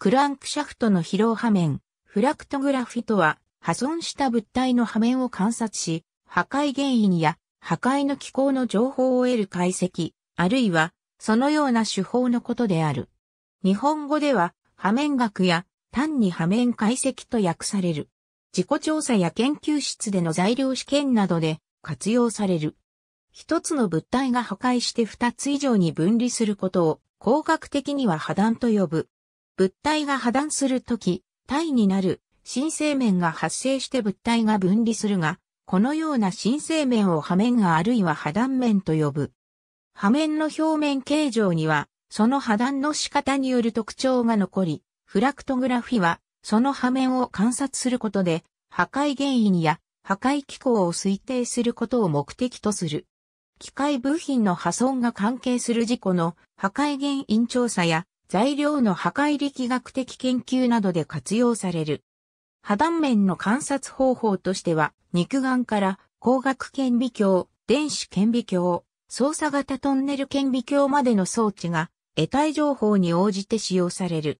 クランクシャフトの疲労波面、フラクトグラフィとは、破損した物体の波面を観察し、破壊原因や破壊の機構の情報を得る解析、あるいは、そのような手法のことである。日本語では、波面学や、単に波面解析と訳される。自己調査や研究室での材料試験などで活用される。一つの物体が破壊して二つ以上に分離することを工学的には破断と呼ぶ。物体が破断するとき、体になる新生面が発生して物体が分離するが、このような新生面を破面あるいは破断面と呼ぶ。破面の表面形状には、その破断の仕方による特徴が残り、フラクトグラフィは、その破面を観察することで、破壊原因や破壊機構を推定することを目的とする。機械部品の破損が関係する事故の破壊原因調査や材料の破壊力学的研究などで活用される。破断面の観察方法としては、肉眼から光学顕微鏡、電子顕微鏡、操作型トンネル顕微鏡までの装置が、得体情報に応じて使用される。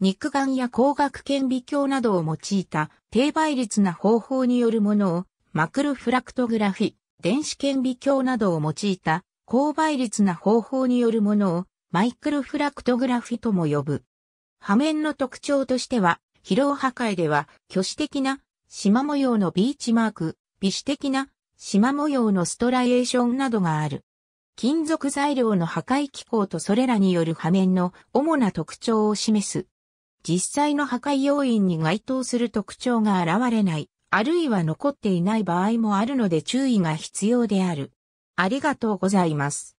肉眼や光学顕微鏡などを用いた低倍率な方法によるものを、マクロフラクトグラフィ、電子顕微鏡などを用いた高倍率な方法によるものを、マイクロフラクトグラフィとも呼ぶ。破面の特徴としては、疲労破壊では、挙手的な縞模様のビーチマーク、微視的な縞模様のストライエーションなどがある。金属材料の破壊機構とそれらによる破面の主な特徴を示す。実際の破壊要因に該当する特徴が現れない、あるいは残っていない場合もあるので注意が必要である。ありがとうございます。